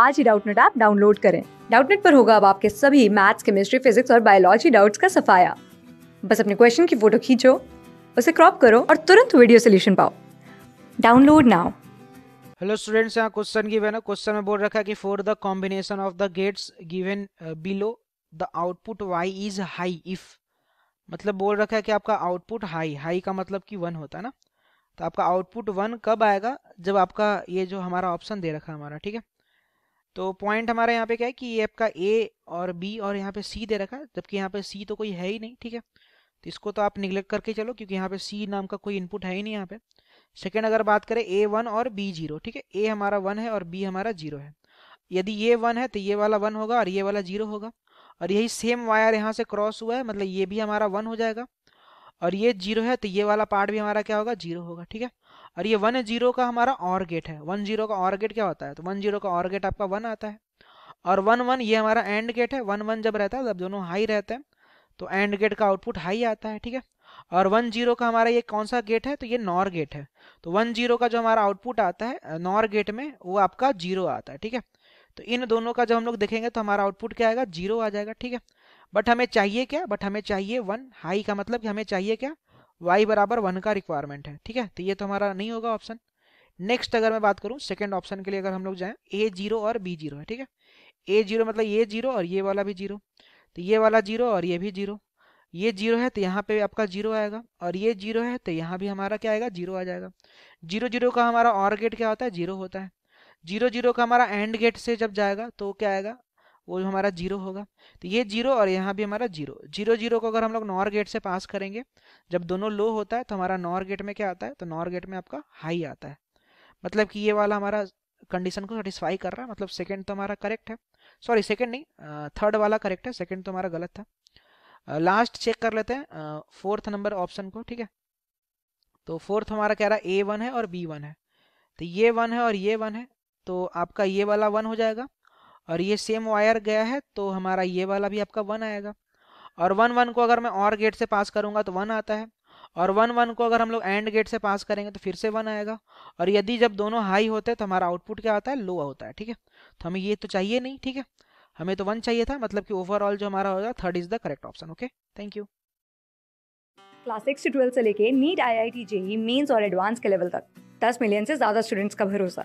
आज ही Doubtnut app download करें डाउटनेट पर होगा अब आपके सभी मैथ्स केमिस्ट्री फिजिक्स और बायोलॉजी डाउट्स का सफाया बस अपने क्वेश्चन की फोटो खींचो उसे क्रॉप करो और तुरंत वीडियो सोल्यूशन पाओ डाउनलोड नाउ हेलो स्टूडेंट्स यहाँ क्वेश्चन गिवन है क्वेश्चन में बोल रखा है कि for the combination of the gates given below the output Y is high if मतलब बोल रखा है कि आपका आउटपुट हाई हाई का मतलब कि वन होता है ना तो आपका आउटपुट वन कब आएगा जब आपका ये जो हमारा ऑप्शन दे रखा है हमारा ठीक है तो पॉइंट हमारा यहाँ पे क्या है कि ये आपका ए और बी और यहाँ पे सी दे रखा है जबकि यहाँ पे सी तो कोई है ही नहीं ठीक है तो इसको तो आप निगलेक्ट करके चलो क्योंकि यहाँ पे सी नाम का कोई इनपुट है ही नहीं यहाँ पे सेकेंड अगर बात करें ए वन और बी जीरो ठीक है ए हमारा वन है और बी हमारा जीरो है यदि ये वन है तो ये वाला वन होगा और ये वाला जीरो होगा और यही सेम वायर यहाँ से क्रॉस हुआ है मतलब ये भी हमारा वन हो जाएगा और ये जीरो है तो ये वाला पार्ट भी हमारा क्या होगा जीरो होगा ठीक है और ये वन जीरो का हमारा और गेट है वन जीरो का और गेट क्या होता है तो वन जीरो का और गेट आपका वन आता है और वन वन ये हमारा एंड गेट है वन वन जब रहता है जब दोनों हाई रहते हैं तो एंड गेट का आउटपुट हाई आता है ठीक है और वन जीरो का हमारा ये कौन सा गेट है तो ये नॉर गेट है तो वन जीरो का जो हमारा आउटपुट आता है नॉर गेट में वो आपका जीरो आता है ठीक है तो इन दोनों का जब हम लोग देखेंगे तो हमारा आउटपुट क्या आएगा जीरो आ जाएगा ठीक है बट हमें चाहिए क्या बट हमें चाहिए वन हाई का मतलब कि हमें चाहिए क्या y बराबर वन का रिक्वायरमेंट है ठीक है तो ये तो हमारा नहीं होगा ऑप्शन नेक्स्ट अगर मैं बात करूँ सेकेंड ऑप्शन के लिए अगर हम लोग जाएँ ए जीरो और बी जीरो है ठीक है ए जीरो मतलब ये जीरो और ये वाला भी जीरो तो ये वाला जीरो और ये भी जीरो ये जीरो है तो यहाँ पे आपका जीरो आएगा और ये जीरो है तो यहाँ भी हमारा क्या आएगा जीरो आ जाएगा जीरो जीरो का हमारा और गेट क्या होता है जीरो होता है जीरो जीरो का हमारा एंड गेट से जब जाएगा तो क्या आएगा वो हमारा जीरो होगा तो ये जीरो और यहाँ भी हमारा जीरो जीरो जीरो को अगर हम लोग नॉर गेट से पास करेंगे जब दोनों लो होता है तो हमारा नॉर गेट में क्या आता है तो नॉर गेट में आपका हाई आता है मतलब कि ये वाला हमारा कंडीशन को सेटिस्फाई कर रहा है मतलब सेकेंड तो हमारा करेक्ट है सॉरी सेकेंड नहीं थर्ड वाला करेक्ट है सेकेंड तो हमारा गलत था लास्ट चेक कर लेते हैं फोर्थ नंबर ऑप्शन को ठीक है तो फोर्थ हमारा कह रहा है ए वन है और बी वन है तो ये वन है और ये वन है तो आपका ये वाला वन हो जाएगा और ये सेम वायर गया है तो हमारा ये वाला भी आपका वन आएगा और वन वन को अगर मैं और गेट से पास करूंगा तो वन आता है और वन वन को अगर हम लोग एंड गेट से पास करेंगे तो फिर से वन आएगा और यदि जब दोनों हाई होते हैं तो हमारा आउटपुट क्या होता है लो होता है ठीक है तो हमें ये तो चाहिए नहीं ठीक है हमें तो वन चाहिए था मतलब कि ओवरऑल जो हमारा होगा third is the correct option okay thank you class six से ट्वेल्थ से लेके NEET I I T JEE mains और एडवांस के लेवल तक दस मिलियन से ज़्यादा स्टूडेंट्स का भरोसा